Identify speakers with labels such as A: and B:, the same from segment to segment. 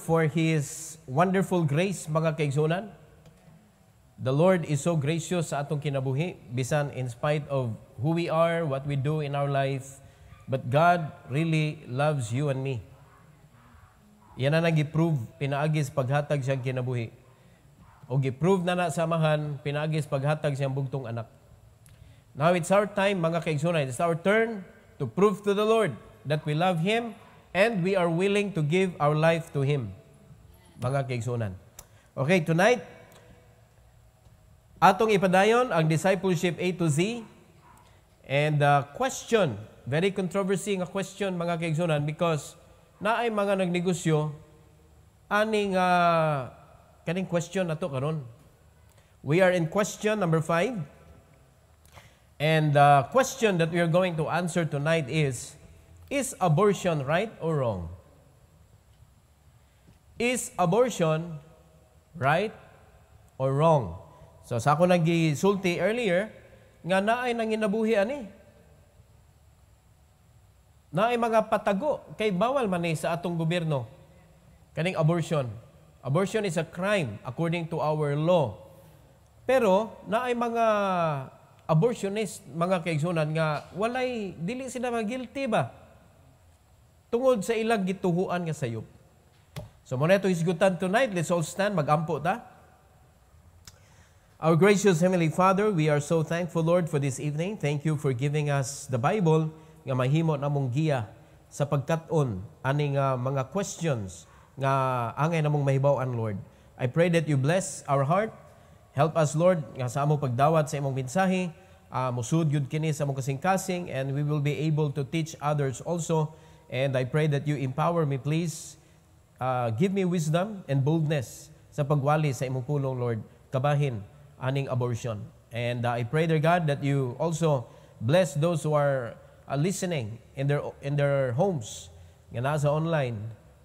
A: for His wonderful grace, mga kaigsunan. The Lord is so gracious sa atong kinabuhi, bisan in spite of who we are, what we do in our life, but God really loves you and me. Yan na nag-prove, pinaagis paghatag siyang kinabuhi. O giprove na na samahan, pinaagis paghatag siyang bugtong anak. Now it's our time, mga kaigsunan, it's our turn to prove to the Lord that we love Him and we are willing to give our life to Him. Mga kaigsunan. Okay, tonight, atong ipadayon ang discipleship A to Z and uh, question, very controversy nga question mga kaigsunan because naay mga nagnegosyo aning uh, kaning question ato karon. We are in question number 5. And the uh, question that we are going to answer tonight is Is abortion right or wrong? Is abortion right or wrong? So sa ako nagisulti earlier, nga naay nanginabuhi ani. Naay mga patago kay bawal man ni sa atong gobyerno kaning abortion. Abortion is a crime according to our law. Pero naay mga abortionist, mga kaigsunan nga walay dili sila guilty ba? tungod sa ilang gituhuan nga sayop. So mo na ito isgutan tonight. Let's all stand. Magampo ta. Our gracious Heavenly Father, we are so thankful, Lord, for this evening. Thank you for giving us the Bible nga mahimo namong giya sa pagkaton aning uh, mga questions nga angay namong mahibaw-an, Lord. I pray that you bless our heart. Help us, Lord, nga sa among pagdawat sa imong mensahe. Uh, ah, musud yun kini sa among kasing-kasing and we will be able to teach others also And I pray that you empower me, please. Uh, give me wisdom and boldness sa pagwali sa imong pulong, Lord. Kabahin aning abortion. And uh, I pray, dear God, that you also bless those who are uh, listening in their in their homes nga nasa online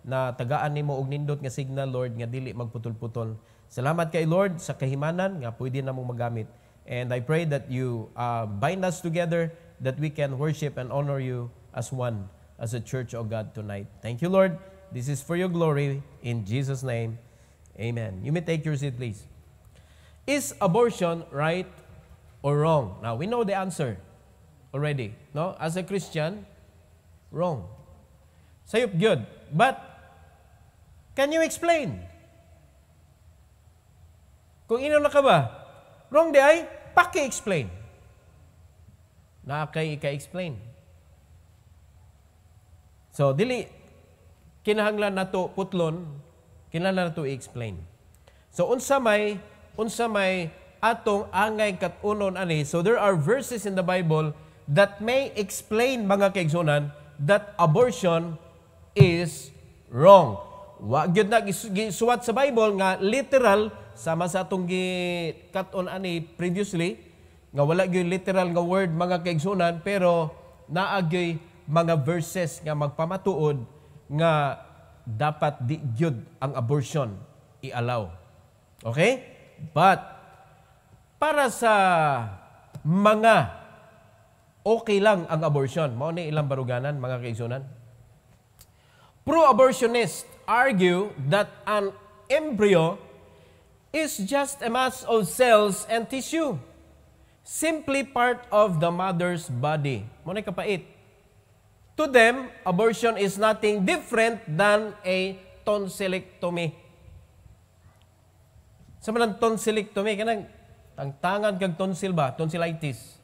A: na tagaan nimo og nindot nga signal Lord nga dili magputol-putol. Salamat kay Lord sa kahimanan nga pwede namo magamit. And I pray that you uh, bind us together that we can worship and honor you as one as a church, O God, tonight. Thank you, Lord. This is for your glory. In Jesus' name, amen. You may take your seat, please. Is abortion right or wrong? Now, we know the answer already. No? As a Christian, wrong. Say, good. But, can you explain? Kung inala ka ba, wrong di ay, paki-explain. Na kay ka-explain. So dili kinahanglan nato putlon, kinahanglan nato i-explain. So unsa may unsa may atong angay katunon ani. So there are verses in the Bible that may explain mga kaigsunan that abortion is wrong. Wa gyud na gisuwat sa Bible nga literal sama sa atong gikaton ani previously nga wala gyud literal nga word mga kaigsunan pero naa gyud mga verses nga magpamatuod nga dapat di gyud ang abortion i-allow. Okay? But para sa mga okay lang ang abortion, mao ni ilang baruganan mga kaigsunan. pro abortionist argue that an embryo is just a mass of cells and tissue, simply part of the mother's body. Mo ni kapait To them, abortion is nothing different than a tonsillectomy. Sa man ang tonsillectomy, kanang ang tangan kag tonsil ba? Tonsillitis.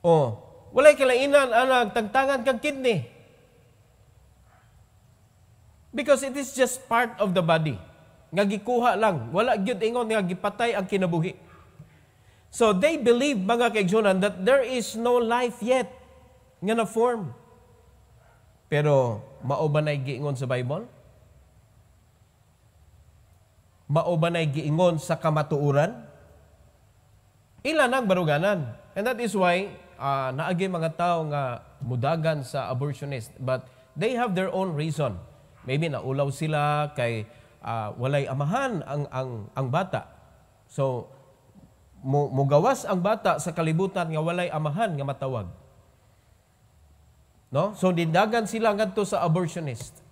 A: Oh, wala kalainan anag ah, tagtangan kag kidney. Because it is just part of the body. Nga gikuha lang. Wala gyud ingon nga gipatay ang kinabuhi. So they believe mga kaigsunan that there is no life yet nga na-form. Pero mao ba giingon sa Bible? Mao ba giingon sa kamatuoran? Ilan ang baruganan. And that is why uh, naagi mga tao nga mudagan sa abortionist but they have their own reason. Maybe naulaw sila kay uh, walay amahan ang ang ang bata. So mugawas ang bata sa kalibutan nga walay amahan nga matawag. No? So nindagan sila ngadto sa abortionist.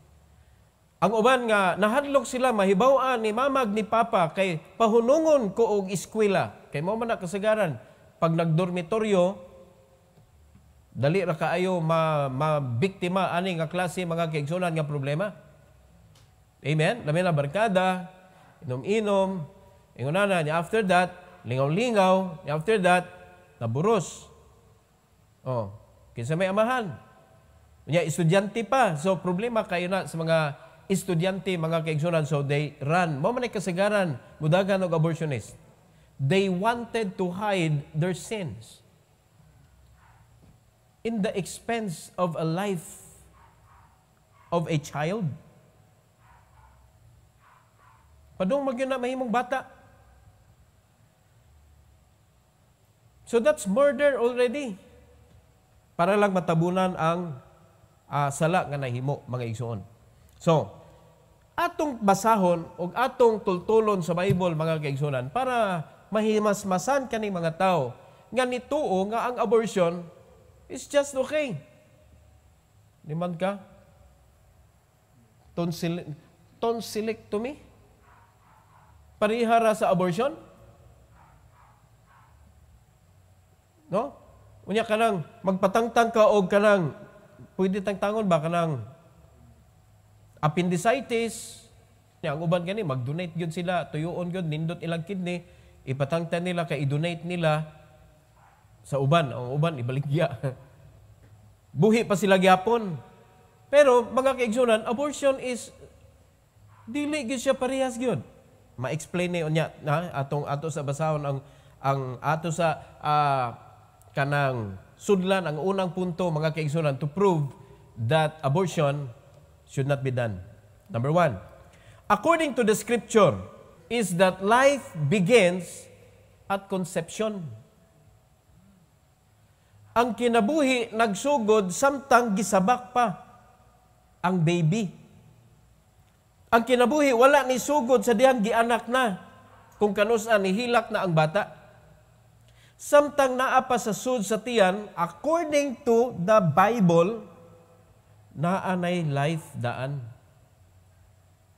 A: Ang uban nga nahadlok sila mahibawaan ni mamag ni papa kay pahunungon ko og eskwela. Kay mao man kasagaran pag nagdormitoryo dali ra kaayo ma, ma biktima ani nga klase mga kaigsunan nga problema. Amen. Lami na barkada, inom-inom, ingunana niya after that, lingaw-lingaw, after that, naburos. Oh, kinsa may amahan. Unya estudyante pa. So problema kayo na sa mga estudyante, mga kaigsunan. So they run. Mo man kasigaran, mudagan og abortionist. They wanted to hide their sins in the expense of a life of a child. Padung magyon na mahimong bata. So that's murder already. Para lang matabunan ang uh, sala nga nahimo mga igsoon. So, atong basahon o atong tultulon sa Bible mga kaigsonan para mahimasmasan kaning mga tao nga nituo nga ang abortion is just okay. Niman ka? Tonsil tonsillectomy? Parihara sa abortion? No? Unya ka lang, magpatangtang ka o ka lang, pwede tang tangon ba kanang appendicitis, ang uban kani mag-donate gyud sila, tuyoon gyud nindot ilang kidney, ipatangtan nila kay i-donate nila sa uban, ang uban ibaligya. Buhi pa sila gyapon. Pero mga kaigsunan, abortion is dili gyud siya parehas gyud. Ma-explain ni unya na atong ato sa basahon ang ang ato sa uh, kanang sudlan ang unang punto mga kaigsunan to prove that abortion should not be done. Number one, according to the scripture, is that life begins at conception. Ang kinabuhi nagsugod samtang gisabak pa ang baby. Ang kinabuhi wala ni sugod sa dihang gianak na kung kanus ni hilak na ang bata samtang naa pa sa sud sa tiyan according to the Bible naanay life daan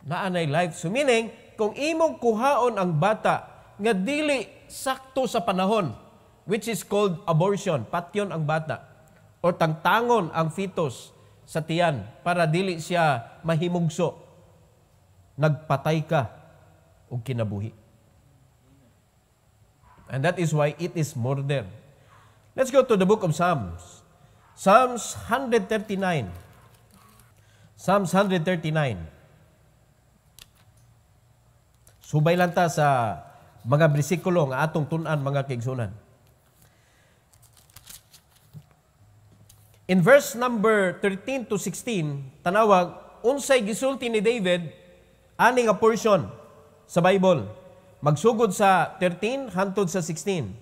A: naanay life so meaning kung imong kuhaon ang bata nga dili sakto sa panahon which is called abortion patyon ang bata or tangtangon ang fetus sa tiyan para dili siya mahimugso nagpatay ka og kinabuhi And that is why it is murder. Let's go to the book of Psalms. Psalms 139. Psalms 139. Subay lang ta sa mga brisikulo nga atong tunan mga kaigsunan. In verse number 13 to 16, tanawag, unsay gisulti ni David, aning a portion sa Bible. Magsugod sa 13 hantod sa 16.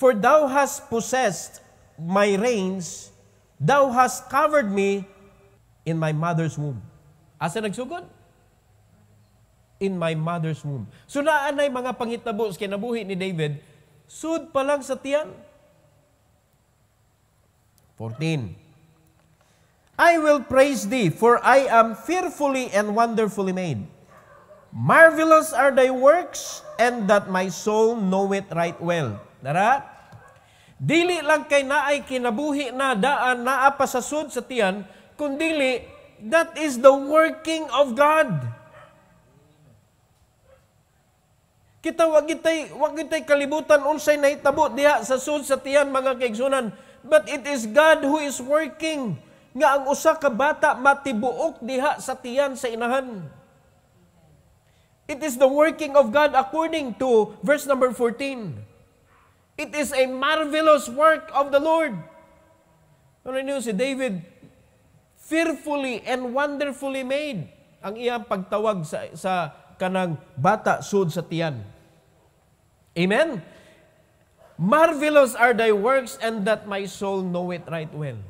A: For thou hast possessed my reins, thou hast covered me in my mother's womb. Asa nagsugod? In my mother's womb. So naanay mga sa kinabuhi ni David, sud pa lang sa tiyan. 14. I will praise thee, for I am fearfully and wonderfully made. Marvelous are thy works, and that my soul knoweth right well. Dara? Dili lang kay naay kinabuhi na daan naa pa sa sud sa tiyan, kundili, that is the working of God. Kita wag itay, wag itay kalibutan unsay na nahitabo diha sa sud sa tiyan mga kaigsunan, but it is God who is working nga ang usa ka bata matibuok diha sa tiyan sa inahan. It is the working of God according to verse number 14. It is a marvelous work of the Lord. Ano niyo si David? Fearfully and wonderfully made ang iyang pagtawag sa, sa kanang bata sud sa tiyan. Amen? Marvelous are thy works and that my soul know it right well.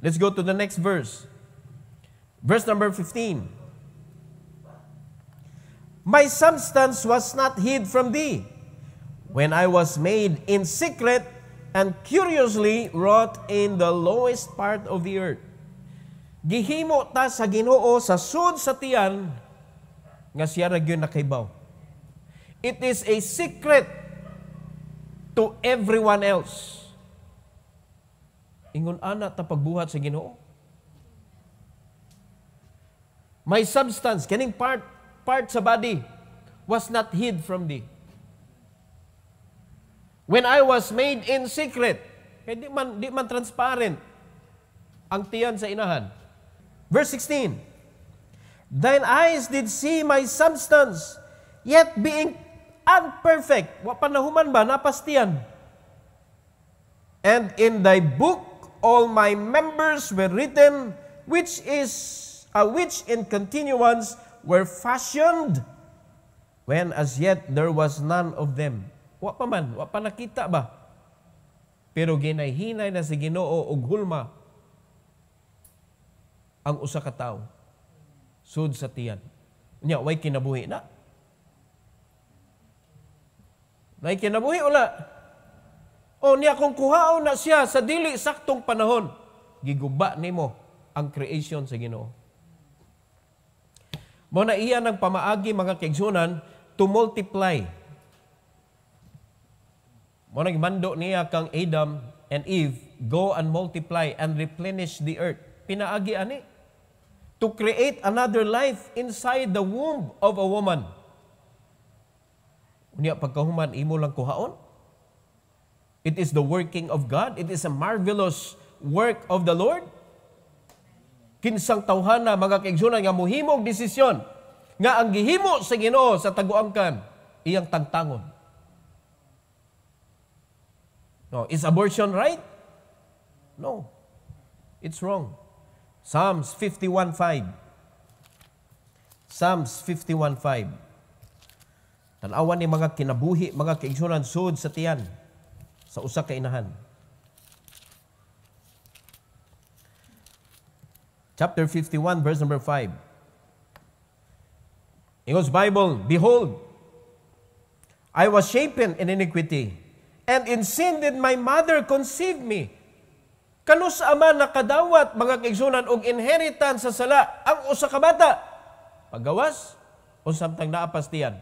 A: Let's go to the next verse. Verse number 15. My substance was not hid from thee, when I was made in secret and curiously wrought in the lowest part of the earth. Gihimo ta sa Ginoo sa sud sa tiyan nga siya ra gyud nakaibaw. It is a secret to everyone else. Ingon ana ta pagbuhat sa Ginoo. My substance, kining part part sa body was not hid from thee. When I was made in secret, kaya di man, di man transparent ang tiyan sa inahan. Verse 16, Thine eyes did see my substance, yet being unperfect, wa panahuman ba, napastiyan. And in thy book all my members were written, which is uh, which in continuance were fashioned when as yet there was none of them. Wa pa man, wa pa nakita ba? Pero ginayhinay na si Ginoo og hulma ang usa ka tawo sud sa tiyan. Nya way kinabuhi na. Nay kinabuhi wala. O niya kung kuhaon na siya sa dili saktong panahon, giguba nimo ang creation sa Ginoo. Mo na iya ng pamaagi mga kaigsunan to multiply. Mo nang mando niya kang Adam and Eve, go and multiply and replenish the earth. Pinaagi ani to create another life inside the womb of a woman. Unya pagkahuman imo lang kuhaon. It is the working of God. It is a marvelous work of the Lord kinsang tawhana mga kaigsunan nga muhimog desisyon nga ang gihimo sa Ginoo sa taguangkan iyang tangtangon. No, is abortion right? No. It's wrong. Psalms 51:5. Psalms 51:5. Tanawan ni mga kinabuhi, mga kaigsunan sud sa tiyan sa usa ka inahan. chapter 51, verse number 5. In God's Bible, Behold, I was shapen in iniquity, and in sin did my mother conceive me. Kanus ama nakadawat mga kaigsunan og inheritance sa sala ang usa ka bata. Paggawas o samtang naapas tiyan.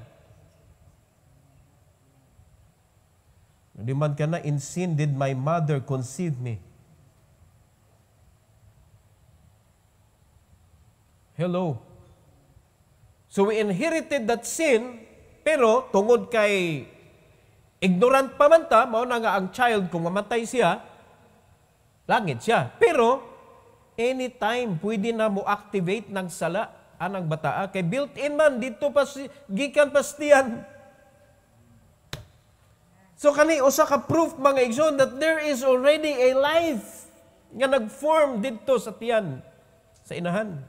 A: Diman ka na, in sin did my mother conceive me. Hello. So we inherited that sin, pero tungod kay ignorant pa man ta, mao na nga ang child kung mamatay siya, langit siya. Pero anytime pwede na mo activate ng sala anang bataa kay built-in man dito pa gikan pastian. So kani usa ka proof mga igsoon that there is already a life nga nagform dito sa tiyan sa inahan.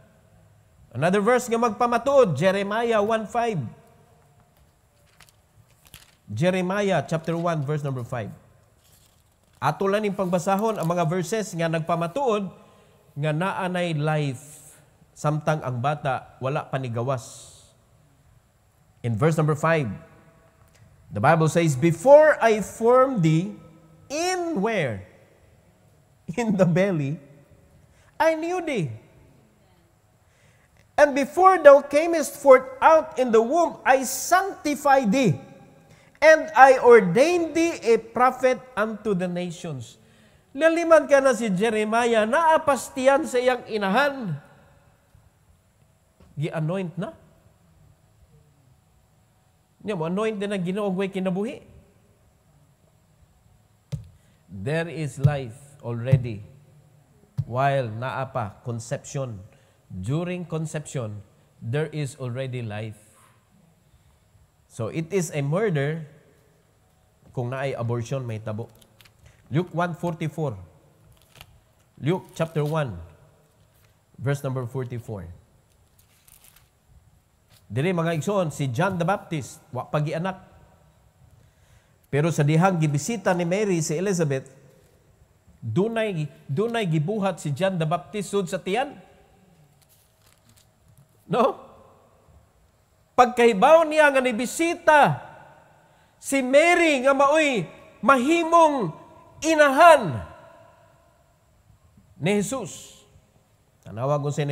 A: Another verse nga magpamatuod, Jeremiah 1.5. Jeremiah chapter 1 verse number 5. Ato lang ning pagbasahon ang mga verses nga nagpamatuod nga naanay life samtang ang bata wala panigawas. In verse number 5, the Bible says, Before I formed thee in where? In the belly, I knew thee. And before thou camest forth out in the womb, I sanctified thee, and I ordained thee a prophet unto the nations. Laliman ka na si Jeremiah, naapastiyan sa iyang inahan. Gi-anoint na. Niya mo, anoint din na ginoogway kinabuhi. There is life already while naapa conception during conception, there is already life. So it is a murder kung naay abortion may tabo. Luke 1:44. Luke chapter 1 verse number 44. Dili mga igsoon si John the Baptist wa anak. Pero sa dihang gibisita ni Mary si Elizabeth, dunay dunay gibuhat si John the Baptist sud sa tiyan No? Pagkaibaw niya nga ni bisita si Mary nga maoy mahimong inahan ni Jesus. Tanawa ko sa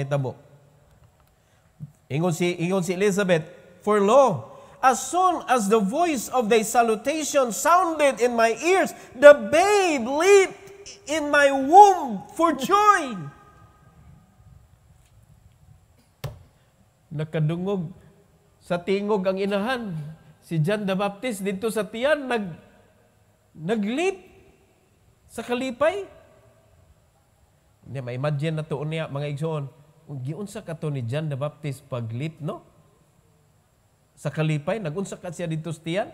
A: Ingon si, ingon si Elizabeth, For lo, as soon as the voice of thy salutation sounded in my ears, the babe leaped in my womb for joy. Nakadungog sa tingog ang inahan. Si John the Baptist dito sa tiyan nag naglip sa kalipay. Hindi ma-imagine na to niya mga igsoon. Kung giunsa ka to ni John the Baptist paglip no? Sa kalipay nagunsa ka siya dito sa tiyan.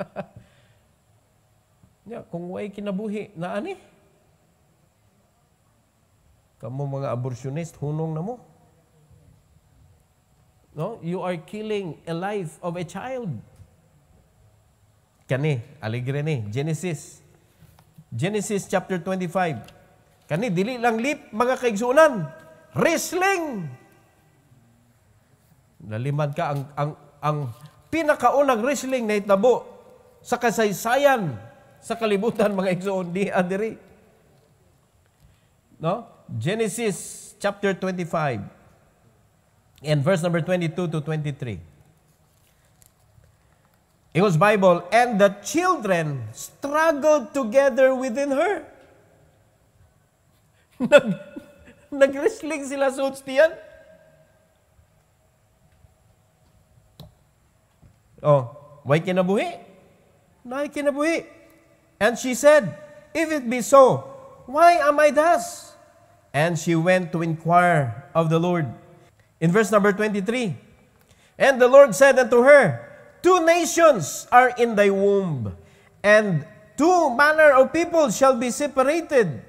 A: yeah, kung way kinabuhi na ani. Kamu mga abortionist, hunong na mo. No? You are killing a life of a child. Kani, aligre ni. Genesis. Genesis chapter 25. Kani, dili lang lip, mga kaigsunan. Wrestling! Laliman ka ang, ang, ang pinakaunang wrestling na itabo sa kasaysayan sa kalibutan mga igsoon di adiri. Ah, no? Genesis chapter 25 and verse number 22 to 23. It was Bible, and the children struggled together within her. Nag, nag-wrestling sila sa Hudstian. Oh, why kinabuhi? Nay kinabuhi. And she said, If it be so, why am I thus? and she went to inquire of the Lord. In verse number 23, And the Lord said unto her, Two nations are in thy womb, and two manner of people shall be separated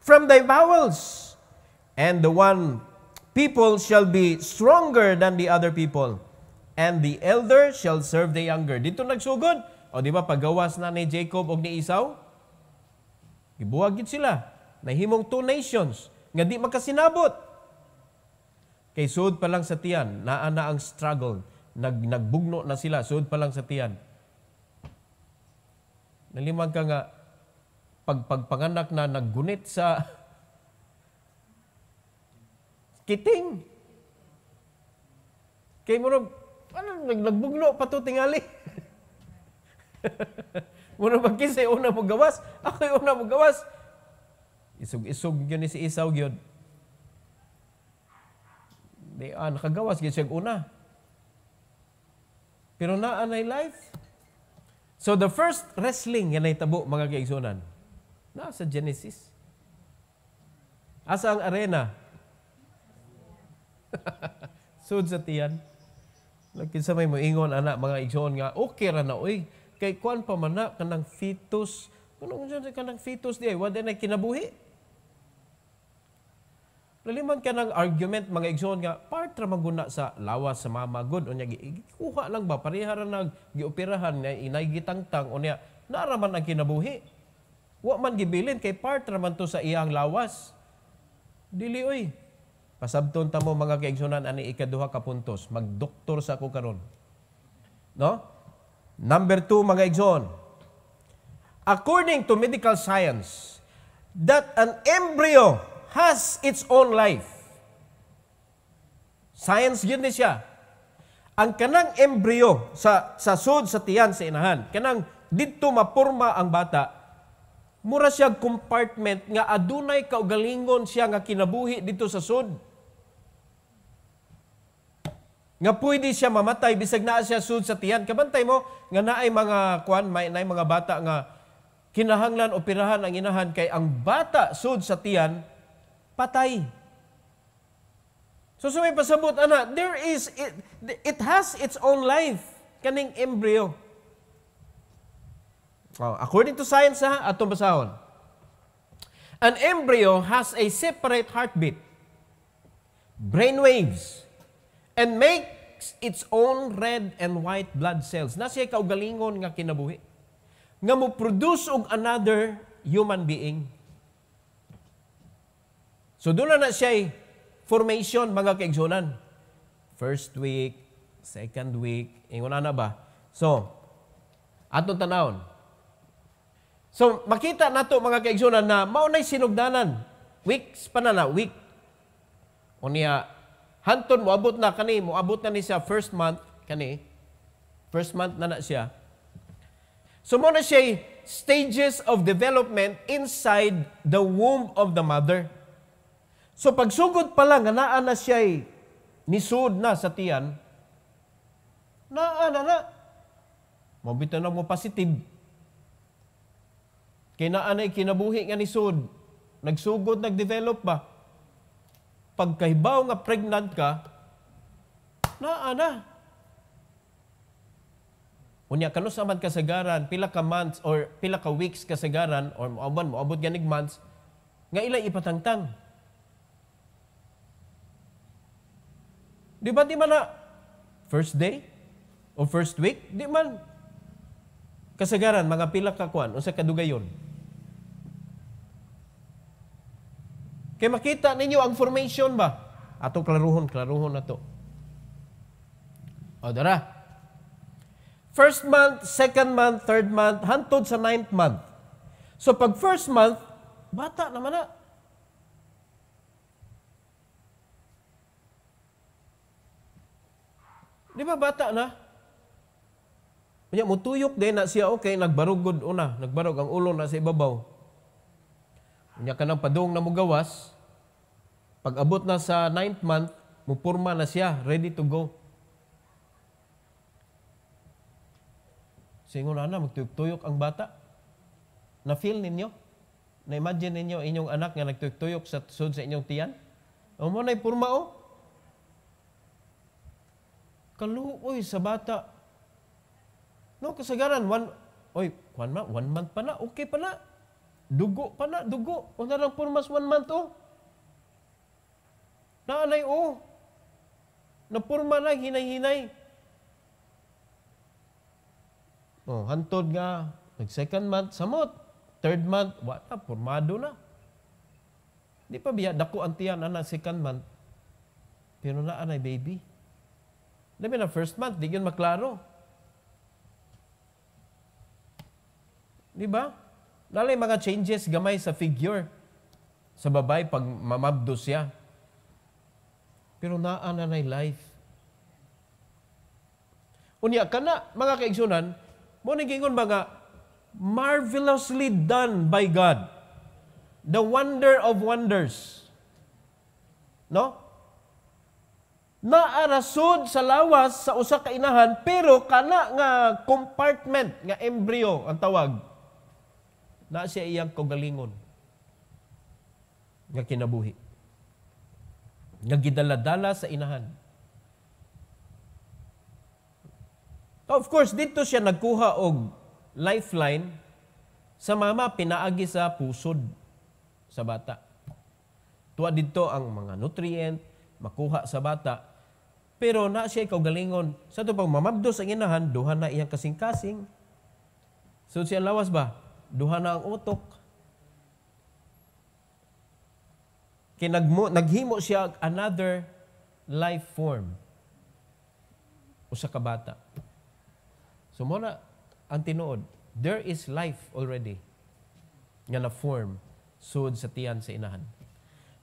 A: from thy bowels, and the one people shall be stronger than the other people, and the elder shall serve the younger. Dito nagsugod. O di ba, pagawas na ni Jacob o ni Isaw, gibuhag sila himong two nations nga di magkasinabot. Kay sud pa lang sa tiyan, naa na ang struggle, nag nagbugno na sila sud pa lang sa tiyan. Nalimang ka nga pagpagpanganak na naggunit sa kiting. Kay mo ano, nag, nagbugno pa to tingali. Muna magkisay, una mo gawas. Ako'y una mo gawas. Isog-isog yun ni si Isaw yun. Di ah, nakagawas yun siya una. Pero naan ay life. So the first wrestling yan ay tabo mga kaigsunan. Na sa Genesis. Asa ang arena? Sud sa tiyan. sa may moingon anak, mga igsoon nga okay ra na oy. Kay kuan pa man na kanang fetus. Kuno unsa kanang fetus di ay wa na kinabuhi. Laliman ka ng argument mga igsoon nga part ra maguna sa lawas sa mama god unya kuha lang ba pareha ra nag gioperahan nga inay gitangtang unya naara man ang kinabuhi. Wa man gibilin kay part ra man to sa iyang lawas. Dili oy. Pasabton ta mo mga kaigsunan ani ikaduha ka puntos magdoktor sa ako karon. No? Number two, mga igsoon. According to medical science, that an embryo has its own life. Science gyud ni siya. Ang kanang embryo sa sa sud sa tiyan sa inahan, kanang didto mapurma ang bata, mura siya compartment nga adunay kaugalingon siya nga kinabuhi dito sa sud. Nga pwede siya mamatay bisag naa siya sud sa tiyan. Kabantay mo nga naay mga kwan, may naay mga bata nga kinahanglan operahan ang inahan kay ang bata sud sa tiyan patay. So sa pasabot ana, there is it, it has its own life kaning embryo. Oh, according to science ha, atong basahon. An embryo has a separate heartbeat, brain waves, and makes its own red and white blood cells. Na siya kaugalingon nga kinabuhi. Nga mo produce og another human being. So doon na, na siya eh. formation mga kaigsunan. First week, second week, ingon eh, na ba? So, atong tanawon. So, makita nato mga kaigsunan na maunay sinugdanan. Weeks pa na na, week. O niya, hanton moabot na kani, moabot na ni siya first month kani. First month na na siya. So, mo na siya eh, stages of development inside the womb of the mother. So pagsugod pa lang, naa na siya'y nisud na sa tiyan, naa na na. Mabito na mo positive. Kinaanay kinabuhi nga nisud. Nagsugod, nagdevelop ba? Pagkahibaw nga pregnant ka, naa na. Unya kanus sa man kasagaran, pila ka months or pila ka weeks kasagaran or moabot ganig months nga ila ipatangtang. Di ba di man na first day o first week? Di man. Kasagaran, mga pila kakuan o sa kadugayon. Kaya makita ninyo ang formation ba? Ato klaruhon, klaruhon na to. O dara. First month, second month, third month, hantod sa ninth month. So pag first month, bata naman na. Di ba bata na? Kaya mutuyok din na siya, okay, nagbarugod una, Nagbarug ang ulo na sa ibabaw. Kanya ka ng padung na mugawas, pag abot na sa ninth month, mupurma na siya, ready to go. Singo na na, magtuyok-tuyok ang bata. Na-feel ninyo? Na-imagine ninyo inyong anak nga nagtuyok-tuyok sa sud sa inyong tiyan? O mo na ipurma o? Oh kaluoy sa bata. No, kasagaran, one, oy, one month, one month pa na, okay pa na. Dugo pa na, dugo. O na lang mas one month, oh. Naanay, oh. Napurma lang, hinay-hinay. Oh, hantod nga, nag second month, samot. Third month, wala, purmado na. Di pa biya, dako ang tiyan na second month. Pero naanay, baby. Labi na first month, di yun maklaro. Di ba? Lalo mga changes gamay sa figure sa babae pag mamabdo siya. Pero naa na life. Unya kana mga kaigsunan, mo ning gingon mga marvelously done by God. The wonder of wonders. No? naarasod sa lawas sa usa ka inahan pero kana nga compartment nga embryo ang tawag na siya iyang kogalingon nga kinabuhi nga gidaladala sa inahan Of course, dito siya nagkuha og lifeline sa mama pinaagi sa pusod sa bata. Tuwa dito ang mga nutrient makuha sa bata pero na siya ikaw galingon. Sa ito pang mamabdo sa inahan, duha na iyang kasing-kasing. So siya lawas ba? Duha na ang utok. Kinagmo, naghimo siya another life form. O sa kabata. So muna, ang tinuod, there is life already nga na form sud sa tiyan sa inahan.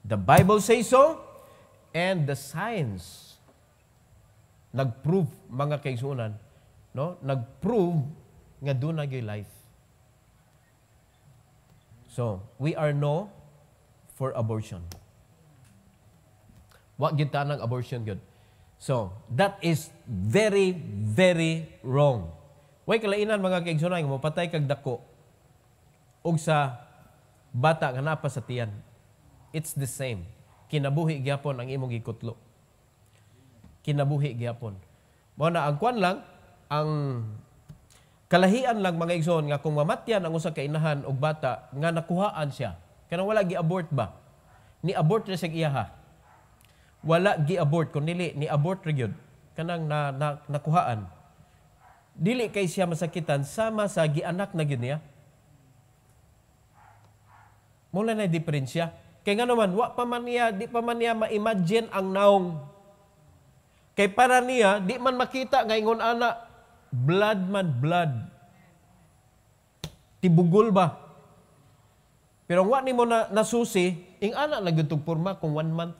A: The Bible says so, and the science nag-prove mga kaigsunan, no? Nag-prove nga doon na life. So, we are no for abortion. Wa gid tanang abortion gud. So, that is very very wrong. Way kalainan mga kaigsunan nga mapatay kag dako og sa bata nga napa sa tiyan. It's the same. Kinabuhi gyapon ang imong gikutlo kinabuhi gyapon. Mao na ang kwan lang ang kalahian lang mga igsoon nga kung mamatyan ang usa ka inahan og bata nga nakuhaan siya kanang wala gi-abort ba ni abort ra sig iyaha wala gi-abort kun dili ni abort ra gyud kanang na, na, nakuhaan dili kay siya masakitan sama sa gianak na gyud niya Mula na diferensya. Kaya nga naman, wa pa man niya, di pa man niya ma-imagine ang naong Kay para niya, di man makita nga ingon ana, blood man blood. Tibugol ba? Pero wa ni mo na nasusi, ing ana na gyud porma kung one month.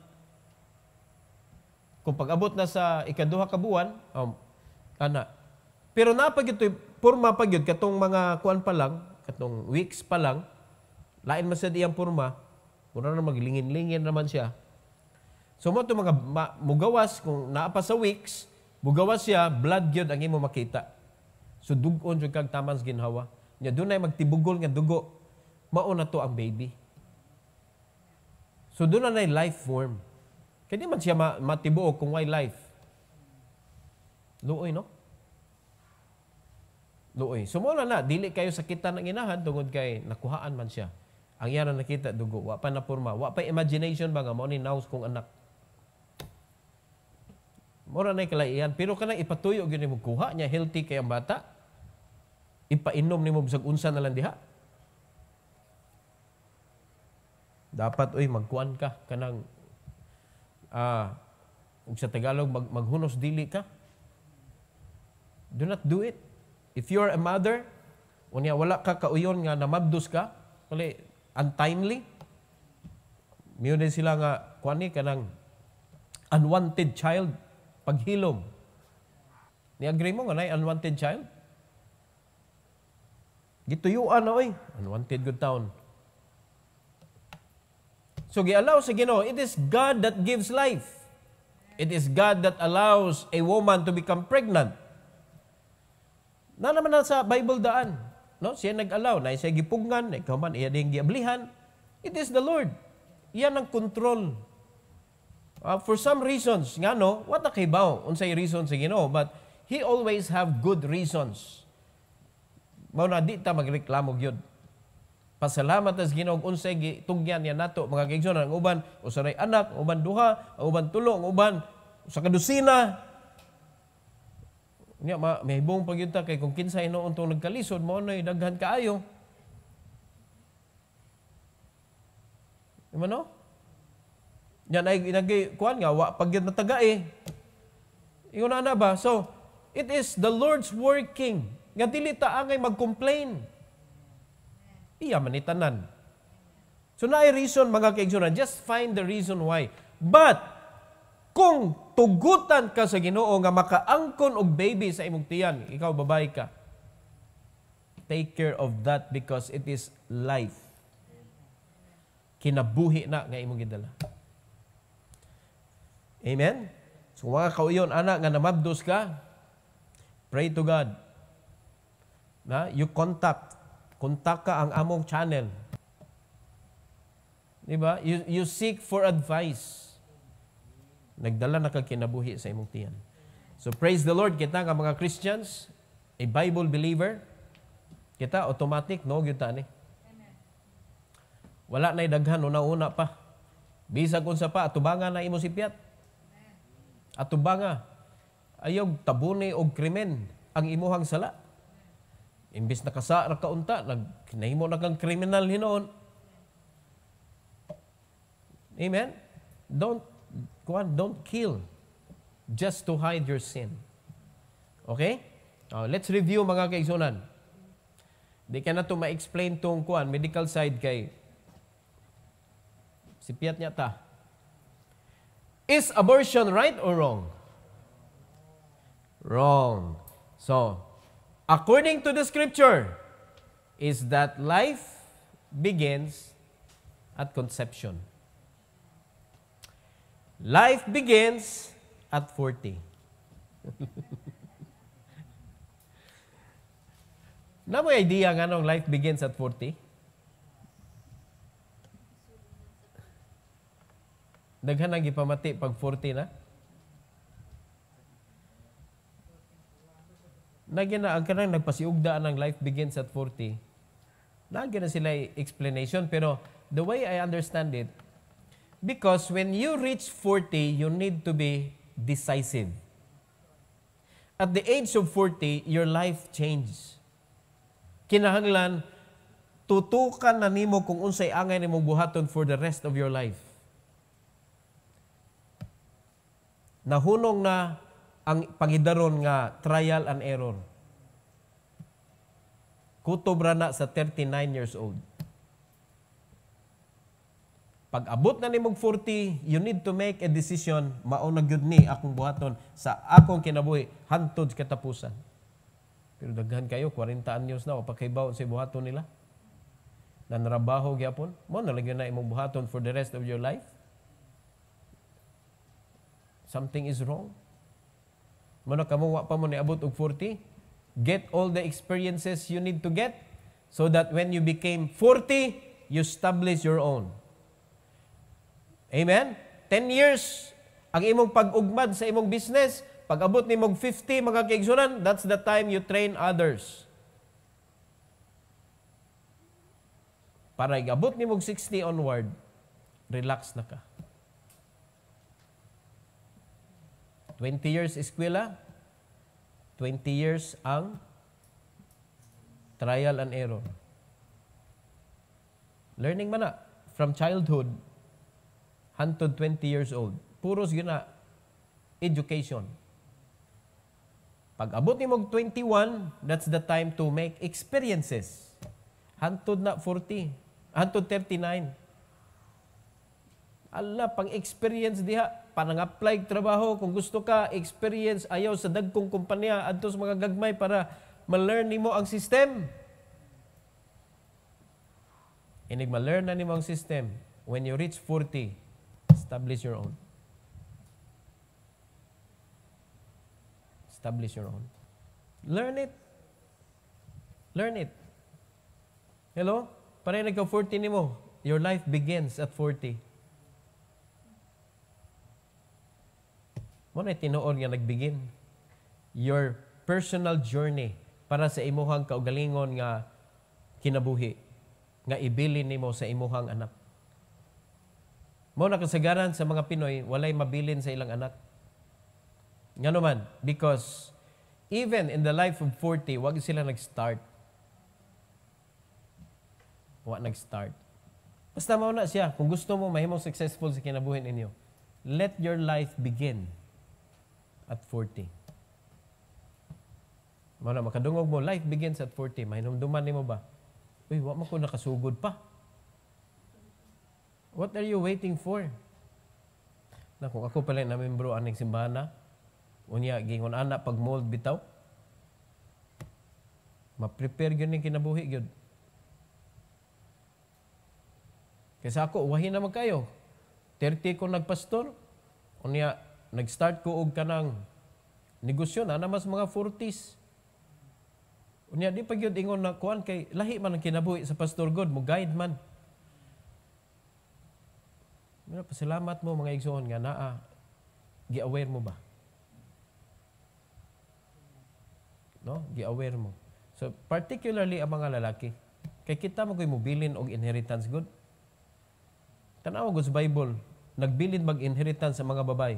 A: Kung pag-abot na sa ikaduha kabuan, um, ana. Pero napag ito, porma pag yun, katong mga kuan pa lang, katong weeks pa lang, lain masad iyang diyang porma, muna na maglingin-lingin naman siya, So mo to mga ma, mugawas kung naa sa weeks, mugawas siya blood gyud ang imo makita. So dugon yung kag tamans sa ginhawa. Nya dunay magtibugol nga dugo. Mao na to ang baby. So doon na life form. Kaya di man siya matibuo kung why life. Luoy, no? Luoy. So muna na, dili kayo sakita ng inahan tungod kay nakuhaan man siya. Ang iyan na nakita, dugo. Wa pa na purma. Wa pa imagination ba nga, mao ni kung anak. Mura na kalaian. Pero kanang ipatuyo yun mo kuha niya, healthy kay ang bata. Ipainom ni mo bisag unsa na lang diha. Dapat, uy, magkuan ka. Kanang, ah, uh, sa Tagalog, mag, maghunos dili ka. Do not do it. If you are a mother, unya wala ka kauyon nga namabdos ka, kali untimely. Mayo sila nga kuani kanang unwanted child paghilom. Ni-agree mo nga na unwanted child? Gituyuan na oy. Unwanted good town. So giallow sa Ginoo, it is God that gives life. It is God that allows a woman to become pregnant. Na naman na sa Bible daan. No? Siya nag-allow, na siya gipungan, ikaw iya ding giablihan. It is the Lord. Iyan ang control Uh, for some reasons, nga no, what the nakibaw, unsay reason sa Ginoo, but he always have good reasons. Mao na di ta magreklamo gyud. Pasalamat as Ginoo unsay gitugyan niya nato mga kaigsoon ang uban usaray anak, uban duha, uban tulo, ang uban sa kadusina. Nya ma may buong pagyuta kay kung kinsa inoon tong nagkalisod mao na daghan kaayo. Imano? Yan ay ginagay kuan nga wa pagyud natagae. eh. Ingon na ba? So, it is the Lord's working. Nga dili ta angay mag-complain. Iya man itanan. So naay reason mga kaigsuran, just find the reason why. But kung tugutan ka sa Ginoo nga makaangkon og baby sa imong tiyan, ikaw babae ka. Take care of that because it is life. Kinabuhi na nga imong gidala. Amen? So kung mga kauyon, anak, nga namabdos ka, pray to God. Na, you contact. Contact ka ang among channel. Di ba? You, you seek for advice. Nagdala na kinabuhi sa imong tiyan. So praise the Lord kita nga mga Christians, a Bible believer, kita automatic no gyud ni. Wala nay daghan una-una pa. Bisa Bisag sa pa atubangan na imo si Piat. At tubanga, ayog tabuni og krimen ang imuhang sala. Imbis na kasa ra kaunta, nag kinahimo na kang kriminal hinoon. Amen. Don't kuan don't kill just to hide your sin. Okay? Now, oh, let's review mga kaigsunan. Di ka na to ma-explain tong kuan medical side kay sipiat niya ta. Is abortion right or wrong? Wrong. So, according to the scripture, is that life begins at conception. Life begins at 40. na mo idea nga nung life begins at 40? Daghan ang gipamati pag 40 na. Lagi na, ang kanang nagpasiugda ng life begins at 40. Lagi na sila explanation. Pero the way I understand it, because when you reach 40, you need to be decisive. At the age of 40, your life changes. Kinahanglan, tutukan na nimo kung unsay angay nimo buhaton for the rest of your life. nahunong na ang pagidaron nga trial and error. Kutob ra na sa 39 years old. Pag abot na nimog 40, you need to make a decision mao na gyud ni akong buhaton sa akong kinabuhi hangtod katapusan. Pero daghan kayo 40 anyos na wa sa buhaton nila. Nanrabaho gyapon, mo na lagi na imong buhaton for the rest of your life something is wrong. Mano kamo wa pa mo niabot og 40? Get all the experiences you need to get so that when you became 40, you establish your own. Amen? 10 years ang imong pag-ugmad sa imong business, pag-abot ni mong 50 mga that's the time you train others. Para igabot ni mong 60 onward, relax na ka. 20 years eskwela, 20 years ang trial and error. Learning mana from childhood hangtod 20 years old. Puros yun na education. Pag abot ni mo 21, that's the time to make experiences. Hantod na 40, hantod 39. Ala, pang-experience diha. Panang-apply trabaho. Kung gusto ka, experience. Ayaw sa dagkong kumpanya. Adto sa mga gagmay para ma-learn nimo ang system. Inig ma-learn na nimo ang system. When you reach 40, establish your own. Establish your own. Learn it. Learn it. Hello? Para nagka-40 nimo, your life begins at 40. Mo na tinuod nga nagbigin. Your personal journey para sa imuhang kaugalingon nga kinabuhi nga ibili nimo sa imuhang anak. Mao na kasagaran sa mga Pinoy walay mabilin sa ilang anak. Nga man because even in the life of 40, wag sila nag-start. Wa nag-start. Basta mo na siya, kung gusto mo mahimong successful sa kinabuhin ninyo, let your life begin at 40. Mana, makadungog mo, life begins at 40. Mahinumduman ni mo ba? Uy, wa mo ko nakasugod pa. What are you waiting for? Na kung ako pala na membro aning simbahan na, unya gingon ana pag mold bitaw. Ma-prepare gyud ning kinabuhi gyud. Kaysa ako, wahin naman kayo. 30 ko nagpastor, unya nag-start ko og kanang negosyo na na mas mga 40s. Unya di pa gyud ingon na kuan kay lahi man ang kinabuhi sa Pastor God mo guide man. Mira pasalamat mo mga igsoon nga naa gi-aware mo ba? No? Gi-aware mo. So particularly ang mga lalaki kay kita mo koy mobilin og inheritance good. Tanaw gud sa Bible, nagbilin mag inheritance sa mga babae.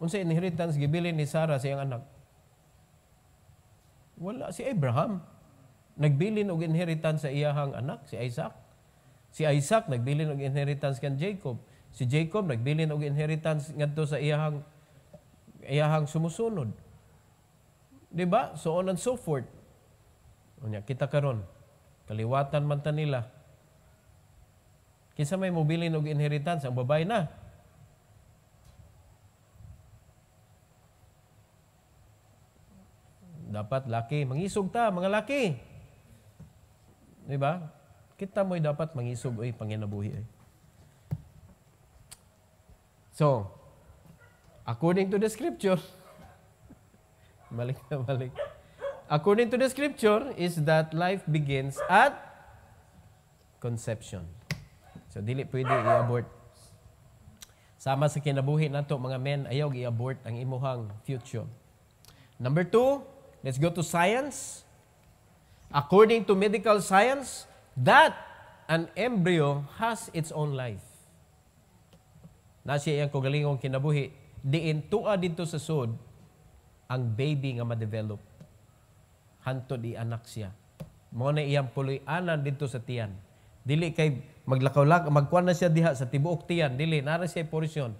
A: unsa inheritance gibilin ni Sarah sa iyang anak? Wala si Abraham. Nagbilin og inheritance sa iyahang anak si Isaac. Si Isaac nagbilin og inheritance kan Jacob. Si Jacob nagbilin og inheritance ngadto sa iyahang iyahang sumusunod. 'Di ba? So on and so forth. Unya kita karon kaliwatan man ta nila. Kinsa may mobilin og inheritance ang babay na? dapat laki. Mangisog ta, mga laki. Di ba? Kita mo'y dapat mangisog, oy, panginabuhi. Ay. So, according to the scripture, balik na balik. According to the scripture, is that life begins at conception. So, dili pwede i-abort. Sama sa kinabuhi nato mga men, ayaw i-abort ang imuhang future. Number two, Let's go to science. According to medical science, that an embryo has its own life. Na siya iyang kinabuhi, diin tua dito sa sud ang baby nga ma-develop. Hanto di anak siya. Mo na iyang puloy-anan dito sa tiyan. Dili kay maglakaw-lak, magkuan na siya diha sa tibuok tiyan, dili nara siya porsyon.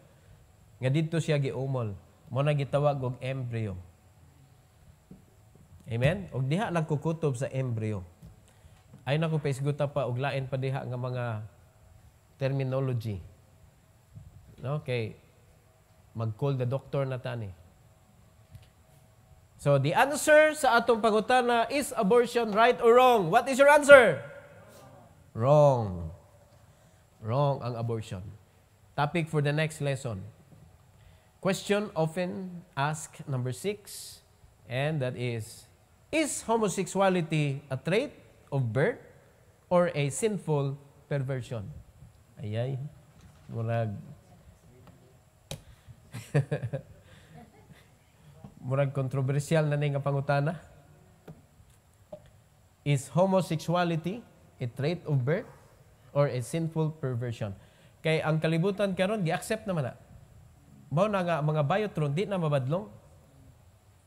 A: Nga dito siya giumol. Mo na gitawag og embryo. Amen? Og diha lang kukutob sa embryo. Ay na ko paisguta pa og lain pa diha nga mga terminology. Okay. Mag-call the doctor na tani. So the answer sa atong pagutana is abortion right or wrong? What is your answer? Wrong. Wrong ang abortion. Topic for the next lesson. Question often asked number six, and that is, Is homosexuality a trait of birth or a sinful perversion? Ayay, murag. murag kontrobersyal na nga pangutana. Is homosexuality a trait of birth or a sinful perversion? Kay ang kalibutan karon gi-accept naman na. Mao na nga mga biotron di na mabadlong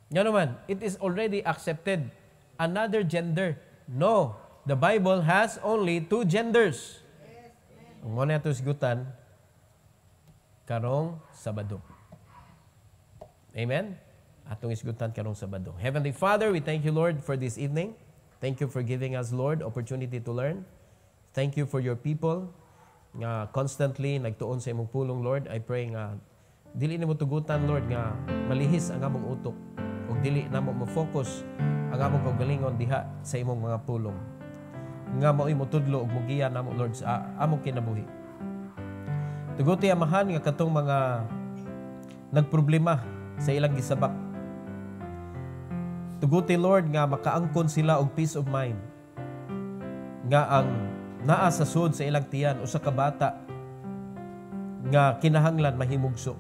A: nga naman, it is already accepted. Another gender. No, the Bible has only two genders. Ang muna ito sigutan, karong Sabado. Amen? Atong isgutan karong Sabado. Heavenly Father, we thank you, Lord, for this evening. Thank you for giving us, Lord, opportunity to learn. Thank you for your people nga constantly nagtuon sa imong pulong, Lord. I pray nga dili nimo tugutan, Lord, nga malihis ang among utok dili na mo mo focus ang among pagbalingon diha sa imong mga pulong nga mo imo tudlo og mugiya namo Lord sa among kinabuhi tuguti amahan nga katong mga nagproblema sa ilang gisabak tuguti Lord nga makaangkon sila og peace of mind nga ang naa sa sud sa ilang tiyan usa ka bata nga kinahanglan mahimugso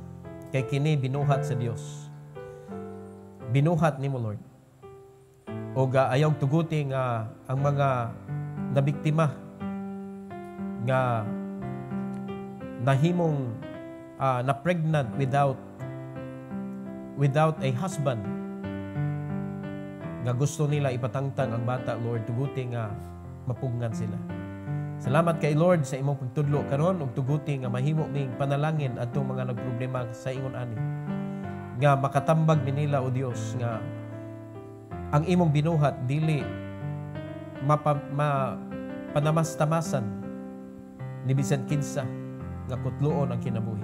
A: kay kini binuhat sa Dios binuhat ni mo, Lord. O ga ayaw tuguti nga ang mga nabiktima nga nahimong uh, ah, na pregnant without without a husband nga gusto nila ipatangtang ang bata Lord tuguti nga mapugnan sila Salamat kay Lord sa imong pagtudlo karon og tuguti nga mahimo ming panalangin atong mga nagproblema sa ingon ani nga makatambag minila o Dios nga ang imong binuhat dili mapanamastamasan ma, ni bisan kinsa nga kutloon ang kinabuhi.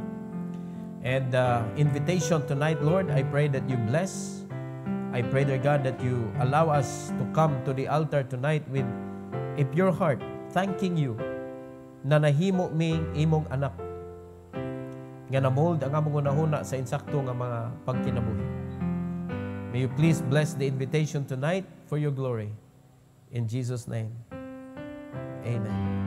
A: And uh, invitation tonight, Lord, I pray that you bless. I pray, dear God, that you allow us to come to the altar tonight with a pure heart, thanking you na nahimo mi imong anak nga mold ang among unahuna sa insakto nga mga pagkinabuhi. May you please bless the invitation tonight for your glory. In Jesus' name, Amen.